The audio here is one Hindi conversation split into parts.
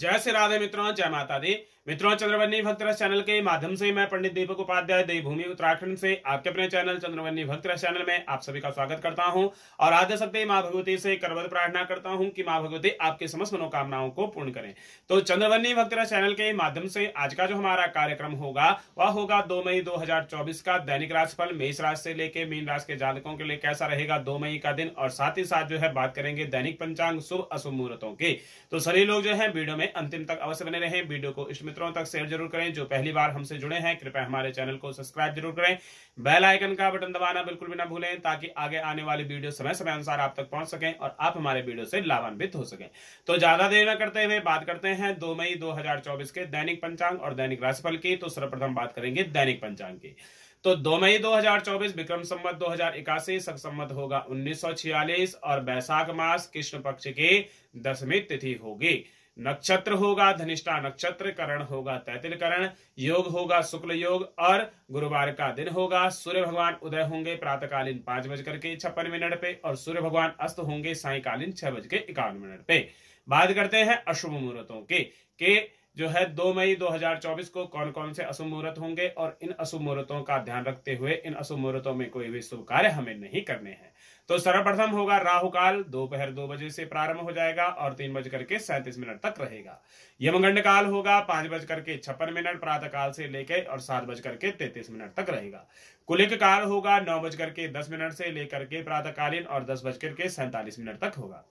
जय श्री राधे मित्रों जय माता दी मित्रों चंद्रवनी भक्त चैनल के माध्यम से मैं पंडित दीपक उपाध्याय देवभूमि उत्तराखंड से आपके अपने चैनल चंद्रवनी भक्तरस चैनल में आप सभी का स्वागत करता हूं और आधे सत्य माँ भगवती से करवत प्रार्थना करता हूं कि माँ भगवती आपके समस्त मनोकामनाओं को पूर्ण करें तो चंद्रवनी भक्तरस चैनल के माध्यम से आज का जो हमारा कार्यक्रम होगा वह होगा दो मई दो का दैनिक राशिफल मेष राशि से लेके मीन राशि के जातकों के लिए कैसा रहेगा दो मई का दिन और साथ ही साथ जो है बात करेंगे दैनिक पंचांग शुभ अशुभ मुहूर्तों की तो सभी लोग जो है वीडियो में में अंतिम तक अवश्य बने रहें वीडियो को इष्ट मित्रों तक शेयर जरूर करें जो पहली बार हमसे जुड़े हैं कृपया हमारे चैनल को सब्सक्राइब जरूर करें बेल आइकन का बटन दबाना बिल्कुल भी ना भूलें ताकि आगे आने वाली वीडियो समय समय अनुसार आप तक पहुंच सकें और आप हमारे वीडियो से लाभान्वित हो सकें तो ज्यादा देर न करते हुए बात करते हैं दो मई दो के दैनिक पंचांग और दैनिक राशिफल की तो सर्वप्रथम बात करेंगे दैनिक पंचांग की तो दो मई 2024 विक्रम संवत दो हजार इक्यासी होगा 1946 और बैसाख मास कृष्ण पक्ष की दसवीं तिथि होगी नक्षत्र होगा धनिष्ठा नक्षत्र करण होगा तैतिल करण योग होगा शुक्ल योग और गुरुवार का दिन होगा सूर्य भगवान उदय होंगे प्रातकालीन पांच बजकर के छप्पन मिनट पे और सूर्य भगवान अस्त होंगे सायकालीन छह बज के इक्यावन मिनट पे बात करते हैं अशुभ मुहूर्तों के, के जो है दो मई 2024 को कौन कौन से अशुभ मुहूर्त होंगे और इन अशुभ मुहूर्तों का ध्यान रखते हुए इन अशुभ मुहूर्तों में कोई भी शुभ कार्य हमें नहीं करने हैं तो सर्वप्रथम होगा राहुकाल दोपहर दो, दो बजे से प्रारंभ हो जाएगा और तीन बज करके सैंतीस मिनट तक रहेगा यमगंड काल होगा पांच बज करके छप्पन मिनट प्रातः काल से लेकर और सात बज करके तैतीस मिनट तक रहेगा कुलिक काल होगा नौ बज करके दस मिनट से लेकर के प्रातःकालीन और दस बज करके सैंतालीस मिनट तक होगा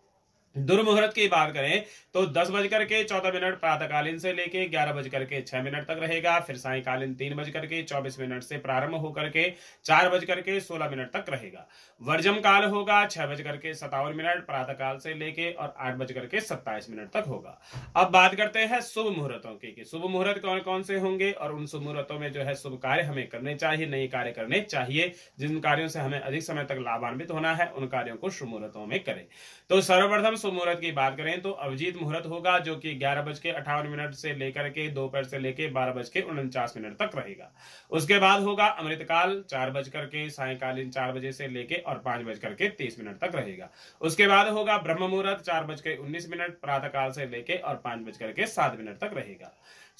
दुर्मुहूर्त की बात करें तो दस बजकर के चौदह मिनट प्रातःकालीन से लेके ग्यारह बजकर के छह मिनट तक रहेगा फिर सायकालीन तीन बजकर के चौबीस मिनट से प्रारंभ होकर के चार बजकर के सोलह मिनट तक रहेगा वर्जम काल होगा छह बजकर के सतावन मिनट प्रातःकाल से लेके और आठ बजकर के सत्ताईस मिनट तक होगा अब बात करते हैं शुभ मुहूर्तों की शुभ मुहूर्त कौन कौन से होंगे और उन शुभ मुहूर्तों में जो है शुभ कार्य हमें करने चाहिए नए कार्य करने चाहिए जिन कार्यों से हमें अधिक समय तक लाभान्वित होना है उन कार्यो को शुभ मुहूर्तों में करें तो सर्वप्रथम शुभ मुहूर्त की बात करें तो अभिजीत मुहूर्त होगा जो कि ग्यारह बज के अठावन मिनट से लेकर के दोपहर से लेकर बारह बज के उनचास मिनट तक रहेगा उसके बाद होगा अमृतकाल चार बज करके सायकालीन चार बजे से लेकर और पांच बज करके तीस मिनट तक रहेगा उसके बाद होगा ब्रह्म मुहूर्त चार बज के उन्नीस मिनट प्रातःकाल से लेकर और पांच बज करके सात मिनट तक रहेगा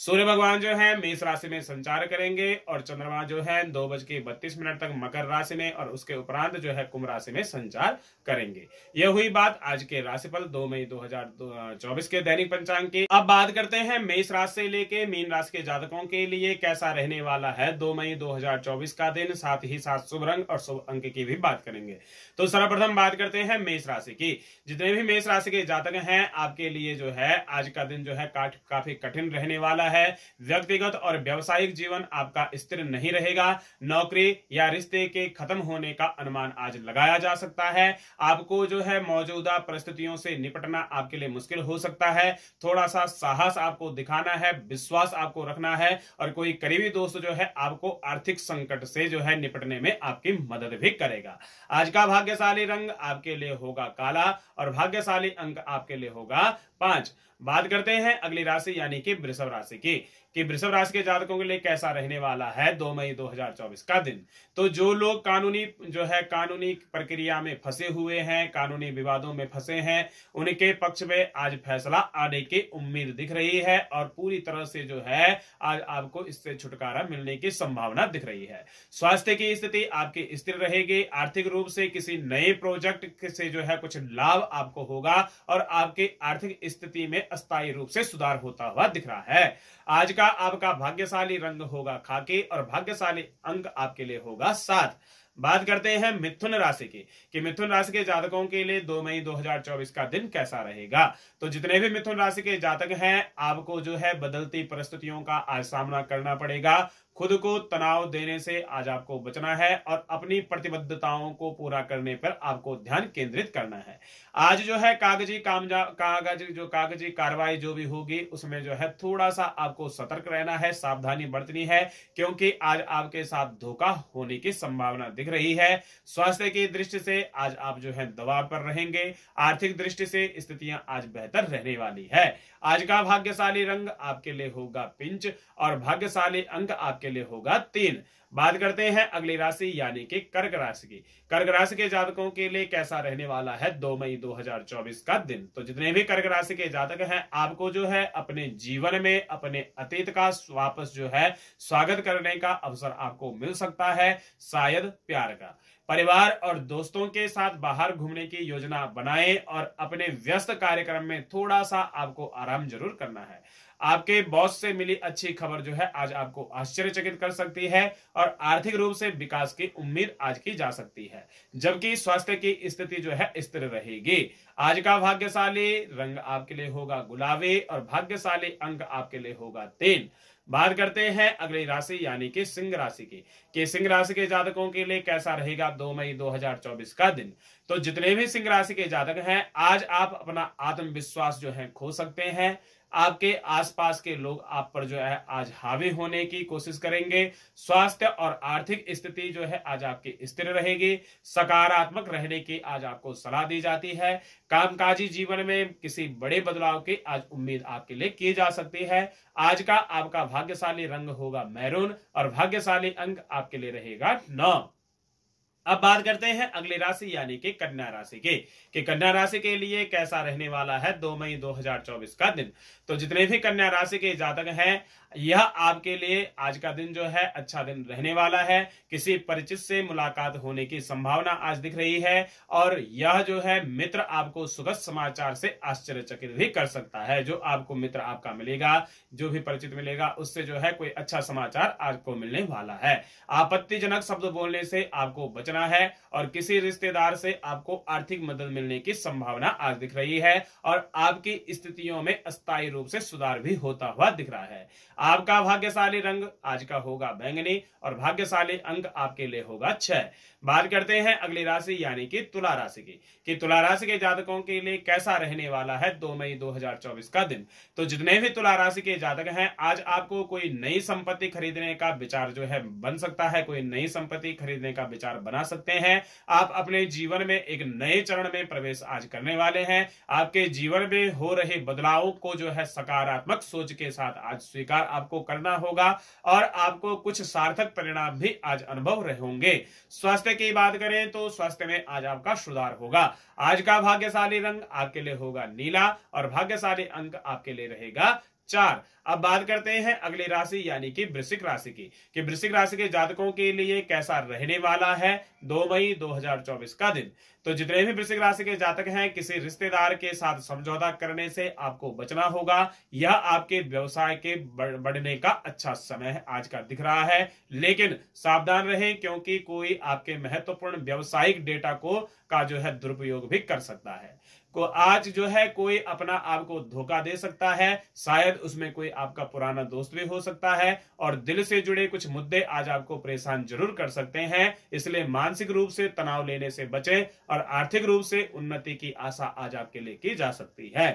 सूर्य भगवान जो है मेष राशि में संचार करेंगे और चंद्रमा जो है दो बज के बत्तीस मिनट तक मकर राशि में और उसके उपरांत जो है कुंभ राशि में संचार करेंगे यह हुई बात आज के राशि राशिफल 2 मई 2024 के दैनिक पंचांग की अब बात करते हैं मेष राशि से लेके मीन राशि के जातकों के लिए कैसा रहने वाला है 2 मई 2024 का दिन साथ ही साथ शुभ रंग और शुभ अंक की भी बात करेंगे तो सर्वप्रथम बात करते हैं मेष राशि की जितने भी मेष राशि के जातक है आपके लिए जो है आज का दिन जो है काफी कठिन रहने वाला है व्यक्तिगत और व्यावसायिक जीवन आपका स्थिर नहीं रहेगा नौकरी या रिश्ते के खत्म होने का अनुमान आज लगाया जा सकता है आपको जो है मौजूदा परिस्थितियों से निपटना आपके लिए मुश्किल हो सकता है थोड़ा सा साहस आपको दिखाना है विश्वास आपको रखना है और कोई करीबी दोस्त जो है आपको आर्थिक संकट से जो है निपटने में आपकी मदद भी करेगा आज का भाग्यशाली रंग आपके लिए होगा काला और भाग्यशाली अंक आपके लिए होगा पांच बात करते हैं अगली राशि यानी कि वृषभ राशि की कि वृषभ राशि के जातकों के लिए कैसा रहने वाला है दो मई 2024 का दिन तो जो लोग कानूनी जो है कानूनी प्रक्रिया में फंसे हुए हैं कानूनी विवादों में फंसे हैं उनके पक्ष में आज फैसला आने की उम्मीद दिख रही है और पूरी तरह से जो है आज आपको इससे छुटकारा मिलने की संभावना दिख रही है स्वास्थ्य की स्थिति आपकी स्थिर रहेगी आर्थिक रूप से किसी नए प्रोजेक्ट से जो है कुछ लाभ आपको होगा और आपकी आर्थिक स्थिति में अस्थायी रूप से सुधार होता हुआ दिख रहा है आज का आपका भाग्यशाली रंग होगा खाके और भाग्यशाली अंक आपके लिए होगा साथ बात करते हैं मिथुन राशि की कि मिथुन राशि के जातकों के लिए दो मई 2024 का दिन कैसा रहेगा तो जितने भी मिथुन राशि के जातक हैं आपको जो है बदलती परिस्थितियों का आज सामना करना पड़ेगा खुद को तनाव देने से आज आपको बचना है और अपनी प्रतिबद्धताओं को पूरा करने पर आपको ध्यान केंद्रित करना है आज जो है कागजी कामजा कागज जो कागजी कार्रवाई जो भी होगी उसमें जो है थोड़ा सा आपको सतर्क रहना है सावधानी बरतनी है क्योंकि आज आपके साथ धोखा होने की संभावना दिख दिख रही है स्वास्थ्य की दृष्टि से आज आप जो है दबाव पर रहेंगे आर्थिक दृष्टि से स्थितियां आज बेहतर रहने वाली है आज का भाग्यशाली रंग आपके लिए होगा पिंच और भाग्यशाली अंक आपके लिए होगा तीन बात करते हैं अगली राशि यानी कि कर्क राशि की कर्क राशि के जातकों के लिए कैसा रहने वाला है दो मई 2024 का दिन तो जितने भी कर्क राशि के जातक हैं आपको जो है अपने जीवन में अपने अतीत का वापस जो है स्वागत करने का अवसर आपको मिल सकता है शायद प्यार का परिवार और दोस्तों के साथ बाहर घूमने की योजना बनाएं और अपने व्यस्त कार्यक्रम में थोड़ा सा आपको आराम जरूर करना है आपके बॉस से मिली अच्छी खबर जो है आज आपको आश्चर्यचकित कर सकती है और आर्थिक रूप से विकास की उम्मीद आज की जा सकती है जबकि स्वास्थ्य की स्थिति जो है स्थिर रहेगी आज का भाग्यशाली रंग आपके लिए होगा गुलाबी और भाग्यशाली अंक आपके लिए होगा तीन बात करते हैं अगली राशि यानी कि सिंह राशि की कि सिंह राशि के जातकों के लिए कैसा रहेगा 2 मई 2024 का दिन तो जितने भी सिंह राशि के जातक हैं आज आप अपना आत्मविश्वास जो है खो सकते हैं आपके आसपास के लोग आप पर जो है आज हावी होने की कोशिश करेंगे स्वास्थ्य और आर्थिक स्थिति जो है आज आपकी स्थिर रहेगी सकारात्मक रहने की आज आपको सलाह दी जाती है कामकाजी जीवन में किसी बड़े बदलाव की आज उम्मीद आपके लिए की जा सकती है आज का आपका भाग्यशाली रंग होगा मैरून और भाग्यशाली अंक आपके लिए रहेगा नौ अब बात करते हैं अगली राशि यानी कि कन्या राशि की कि कन्या राशि के लिए कैसा रहने वाला है दो मई 2024 का दिन तो जितने भी कन्या राशि के जातक हैं यह आपके लिए आज का दिन जो है अच्छा दिन रहने वाला है किसी परिचित से मुलाकात होने की संभावना आज दिख रही है और यह जो है मित्र आपको सुखद समाचार से आश्चर्यचकित भी कर सकता है जो आपको मित्र आपका मिलेगा जो भी परिचित मिलेगा उससे जो है कोई अच्छा समाचार आपको मिलने वाला है आपत्तिजनक शब्द बोलने से आपको बचना है और किसी रिश्तेदार से आपको आर्थिक मदद मिलने की संभावना आज दिख रही है और आपकी स्थितियों में अस्थायी रूप से सुधार भी होता हुआ दिख रहा है आपका भाग्यशाली रंग आज का होगा बैंगनी और भाग्यशाली अंक आपके लिए होगा छह बात करते हैं अगली राशि यानी कि तुला राशि की कि तुला राशि के जातकों के लिए कैसा रहने वाला है दो मई 2024 का दिन तो जितने भी तुला राशि के जातक हैं आज आपको कोई नई संपत्ति खरीदने का विचार जो है बन सकता है कोई नई संपत्ति खरीदने का विचार बना सकते हैं आप अपने जीवन में एक नए चरण में प्रवेश आज करने वाले हैं आपके जीवन में हो रहे बदलाव को जो है सकारात्मक सोच के साथ आज स्वीकार आपको करना होगा और आपको कुछ सार्थक परिणाम भी आज अनुभव रहे होंगे स्वास्थ्य की बात करें तो स्वास्थ्य में आज आपका सुधार होगा आज का भाग्यशाली रंग आपके लिए होगा नीला और भाग्यशाली अंक आपके लिए रहेगा चार अब बात करते हैं अगली राशि यानी कि वृश्चिक राशि की कि वृश्चिक राशि के जातकों के लिए कैसा रहने वाला है दो मई 2024 का दिन तो जितने भी वृश्चिक राशि के जातक हैं किसी रिश्तेदार के साथ समझौता करने से आपको बचना होगा यह आपके व्यवसाय के बढ़ने का अच्छा समय आज का दिख रहा है लेकिन सावधान रहे क्योंकि कोई आपके महत्वपूर्ण व्यवसायिक डेटा को का जो है दुरुपयोग भी कर सकता है को आज जो है कोई अपना आपको धोखा दे सकता है शायद उसमें कोई आपका पुराना दोस्त भी हो सकता है और दिल से जुड़े कुछ मुद्दे आज आपको परेशान जरूर कर सकते हैं इसलिए मानसिक रूप से तनाव लेने से बचें और आर्थिक रूप से उन्नति की आशा आज आपके लिए की जा सकती है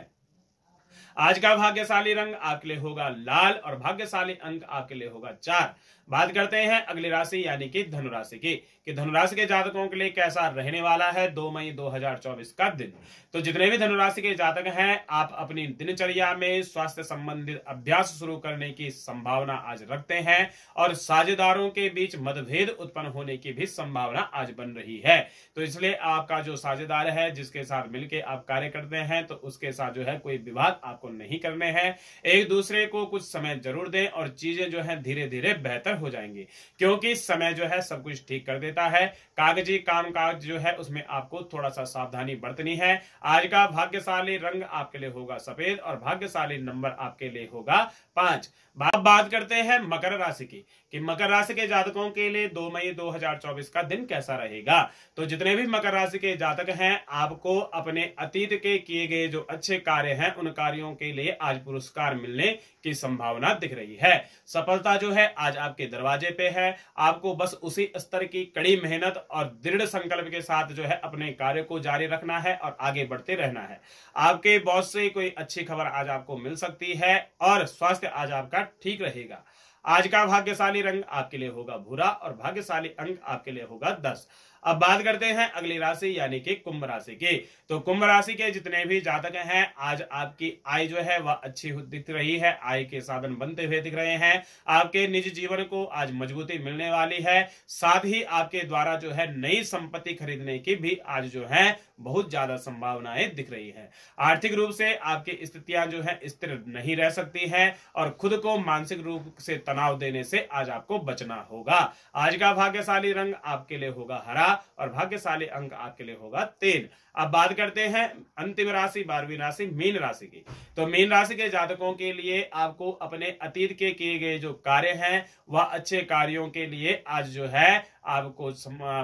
आज का भाग्यशाली रंग आपके लिए होगा लाल और भाग्यशाली अंक आपके लिए होगा चार बात करते हैं अगली राशि यानी कि धनुराशि की कि धनुराशि के जातकों के लिए कैसा रहने वाला है दो मई 2024 का दिन तो जितने भी धनुराशि के जातक हैं आप अपनी दिनचर्या में स्वास्थ्य संबंधित अभ्यास शुरू करने की संभावना आज रखते हैं और साझेदारों के बीच मतभेद उत्पन्न होने की भी संभावना आज बन रही है तो इसलिए आपका जो साझेदार है जिसके साथ मिलकर आप कार्य करते हैं तो उसके साथ जो है कोई विवाद आपको नहीं करने हैं एक दूसरे को कुछ समय जरूर दें और चीजें जो है धीरे धीरे बेहतर हो जाएंगी क्योंकि समय जो है सब कुछ ठीक कर देता है कागजी काम काज जो है उसमें आपको थोड़ा सा सावधानी बरतनी है आज का भाग्यशाली रंग आपके लिए होगा सफेद और भाग्यशाली नंबर आपके लिए होगा पांच अब बात करते हैं मकर राशि की कि मकर राशि के जातकों के लिए 2 मई 2024 का दिन कैसा रहेगा तो जितने भी मकर राशि के जातक हैं आपको अपने अतीत के किए गए जो अच्छे कार्य हैं उन कार्य कार्यों के लिए आज पुरस्कार मिलने की संभावना दिख रही है सफलता जो है आज आपके दरवाजे पे है आपको बस उसी स्तर की कड़ी मेहनत और दृढ़ संकल्प के साथ जो है अपने कार्य को जारी रखना है और आगे बढ़ते रहना है आपके बॉस से कोई अच्छी खबर आज आपको मिल सकती है और स्वास्थ्य आज आपका ठीक रहेगा आज का भाग्यशाली रंग आपके लिए होगा भूरा और भाग्यशाली अंक आपके लिए होगा दस अब बात करते हैं अगली राशि यानी कि कुंभ राशि की तो कुंभ राशि के जितने भी जातक हैं आज आपकी आय जो है वह अच्छी दिख रही है आय के साधन बनते हुए दिख रहे हैं आपके निजी जीवन को आज मजबूती मिलने वाली है साथ ही आपके द्वारा जो है नई संपत्ति खरीदने की भी आज जो है बहुत ज्यादा संभावनाएं दिख रही है आर्थिक रूप से आपकी स्थितियां जो है स्थिर नहीं रह सकती है और खुद को मानसिक रूप से तनाव देने से आज आपको बचना होगा आज का भाग्यशाली रंग आपके लिए होगा हरा और भाग्यशाली अंक आपके लिए होगा तीन अब बात करते हैं अंतिम राशि बारहवीं राशि मीन राशि की तो मीन राशि के जातकों के लिए आपको अपने अतीत के किए गए जो कार्य हैं वह अच्छे कार्यों के लिए आज जो है आपको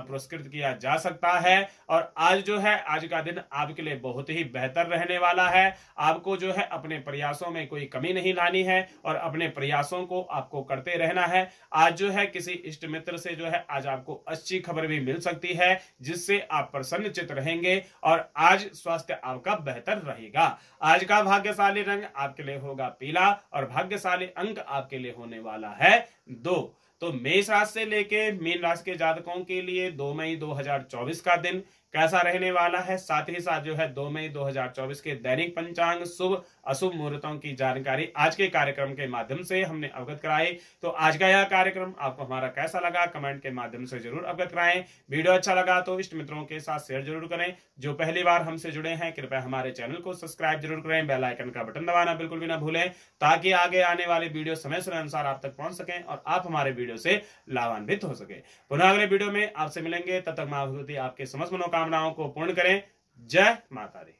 पुरस्कृत किया जा सकता है और आज जो है आज का दिन आपके लिए बहुत ही बेहतर रहने वाला है आपको जो है अपने प्रयासों में कोई कमी नहीं लानी है और अपने प्रयासों को आपको करते रहना है आज जो है किसी इष्ट मित्र से जो है आज आपको अच्छी खबर भी मिल सकती है जिससे आप प्रसन्नचित रहेंगे और आज स्वास्थ्य आपका बेहतर रहेगा आज का भाग्यशाली रंग आपके लिए होगा पीला और भाग्यशाली अंक आपके लिए होने वाला है दो तो मेष राशि से लेके मीन राशि के जातकों के लिए 2 मई 2024 का दिन कैसा रहने वाला है साथ ही साथ जो है दो मई 2024 के दैनिक पंचांग शुभ अशुभ मुहूर्तों की जानकारी आज के कार्यक्रम के माध्यम से हमने अवगत कराई तो आज का यह कार्यक्रम आपको हमारा कैसा लगा कमेंट के माध्यम से जरूर अवगत कराएं वीडियो अच्छा लगा तो इष्ट मित्रों के साथ शेयर जरूर करें जो पहली बार हमसे जुड़े हैं कृपया हमारे चैनल को सब्सक्राइब जरूर करें बेलाइकन का बटन दबाना बिल्कुल भी ना भूलें ताकि आगे आने वाले वीडियो समय समय अनुसार आप तक पहुंच सकें और आप हमारे वीडियो से लाभान्वित हो सके पुनः अगले वीडियो में आपसे मिलेंगे तब तक महाभूति आपके समस्त मनोकाम मनोकामनाओं को पूर्ण करें जय माता दी